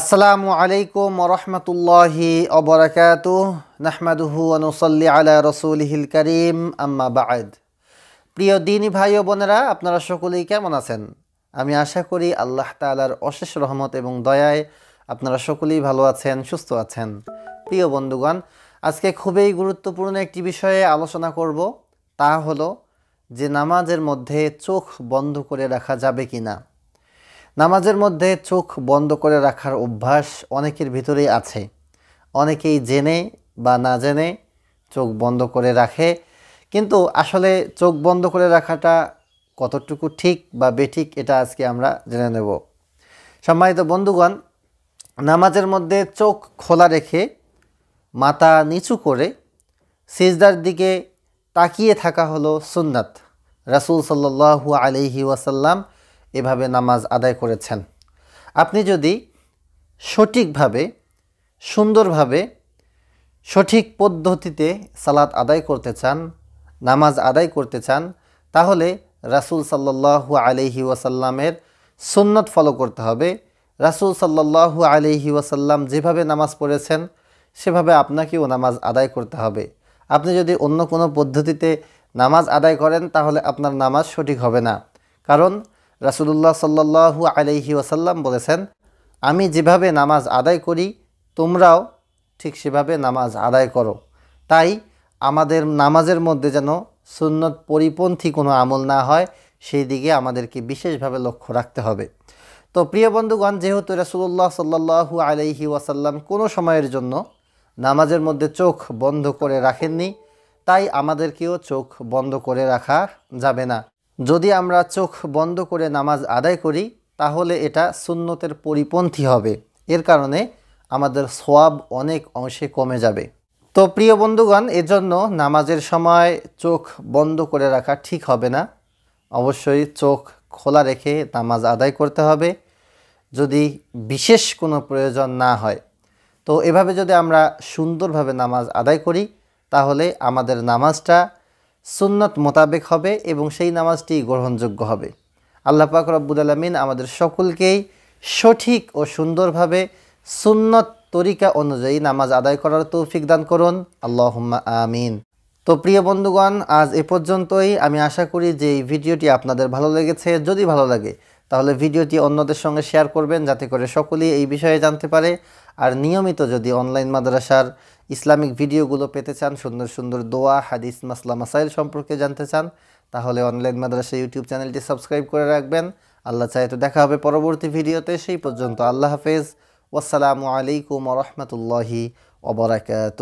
আসসালামু আলাইকুম রহমতুল্লাহি অবরাকাত নাহমাদুহু অনুসল্লি আলা রসুলহিল করিম আম্মা বায়দ প্রিয় দিনী ভাই ও বোনেরা আপনারা সকলেই কেমন আছেন আমি আশা করি আল্লাহ তালার অশেষ রহমত এবং দয়ায় আপনারা সকলেই ভালো আছেন সুস্থ আছেন প্রিয় বন্ধুগণ আজকে খুবই গুরুত্বপূর্ণ একটি বিষয়ে আলোচনা করব তা হলো যে নামাজের মধ্যে চোখ বন্ধ করে রাখা যাবে কি না নামাজের মধ্যে চোখ বন্ধ করে রাখার অভ্যাস অনেকের ভিতরেই আছে অনেকেই জেনে বা না জেনে চোখ বন্ধ করে রাখে কিন্তু আসলে চোখ বন্ধ করে রাখাটা কতটুকু ঠিক বা বেঠিক এটা আজকে আমরা জেনে নেব সম্মানিত বন্ধুগণ নামাজের মধ্যে চোখ খোলা রেখে মাথা নিচু করে সিজদার দিকে তাকিয়ে থাকা হলো সুন্নাত রাসুল সাল্লু আলিহি ওয়াসাল্লাম এভাবে নামাজ আদায় করেছেন আপনি যদি সঠিকভাবে সুন্দরভাবে সঠিক পদ্ধতিতে সালাত আদায় করতে চান নামাজ আদায় করতে চান তাহলে রাসুল সাল্লাহু আলহি ওয়াসাল্লামের সুন্নত ফলো করতে হবে রাসুল সাল্লাহু আলহি ওয়াসাল্লাম যেভাবে নামাজ পড়েছেন সেভাবে আপনাকেও নামাজ আদায় করতে হবে আপনি যদি অন্য কোনো পদ্ধতিতে নামাজ আদায় করেন তাহলে আপনার নামাজ সঠিক হবে না কারণ রাসুলুল্লাহ সাল্লাহু আলহি ওয়াসাল্লাম বলেছেন আমি যেভাবে নামাজ আদায় করি তোমরাও ঠিক সেভাবে নামাজ আদায় করো তাই আমাদের নামাজের মধ্যে যেন সুন্নত পরিপন্থী কোনো আমল না হয় সেই দিকে আমাদেরকে বিশেষভাবে লক্ষ্য রাখতে হবে তো প্রিয় বন্ধুগণ যেহেতু রাসুল্লাহ সাল্লাহু আলহি ওয়াসাল্লাম কোনো সময়ের জন্য নামাজের মধ্যে চোখ বন্ধ করে রাখেননি তাই আমাদেরকেও চোখ বন্ধ করে রাখা যাবে না যদি আমরা চোখ বন্ধ করে নামাজ আদায় করি তাহলে এটা সুন্নতের পরিপন্থী হবে এর কারণে আমাদের সোয়াব অনেক অংশে কমে যাবে তো প্রিয় বন্ধুগণ এজন্য নামাজের সময় চোখ বন্ধ করে রাখা ঠিক হবে না অবশ্যই চোখ খোলা রেখে নামাজ আদায় করতে হবে যদি বিশেষ কোনো প্রয়োজন না হয় তো এভাবে যদি আমরা সুন্দরভাবে নামাজ আদায় করি তাহলে আমাদের নামাজটা সুন্নত মোতাবেক হবে এবং সেই নামাজটি গ্রহণযোগ্য হবে আল্লাহ পাক রব্বুল আলমিন আমাদের সকলকেই সঠিক ও সুন্দরভাবে সুন্নত তরিকা অনুযায়ী নামাজ আদায় করার তৌফিক দান করুন আল্লাহ আমিন তো প্রিয় বন্ধুগণ আজ এ পর্যন্তই আমি আশা করি যে এই ভিডিওটি আপনাদের ভালো লেগেছে যদি ভালো লাগে তাহলে ভিডিওটি অন্যদের সঙ্গে শেয়ার করবেন যাতে করে সকলেই এই বিষয়ে জানতে পারে আর নিয়মিত যদি অনলাইন মাদ্রাসার ইসলামিক ভিডিওগুলো পেতে চান সুন্দর সুন্দর দোয়া হাদিস মাসলা মাসাইল সম্পর্কে জানতে চান তাহলে অনলাইন মাদ্রাসা ইউটিউব চ্যানেলটি সাবস্ক্রাইব করে রাখবেন আল্লাহ চাই তো দেখা হবে পরবর্তী ভিডিওতে সেই পর্যন্ত আল্লাহ হাফেজ ওয়াসালামু আলাইকুম রহমতুল্লাহি অবরাকাত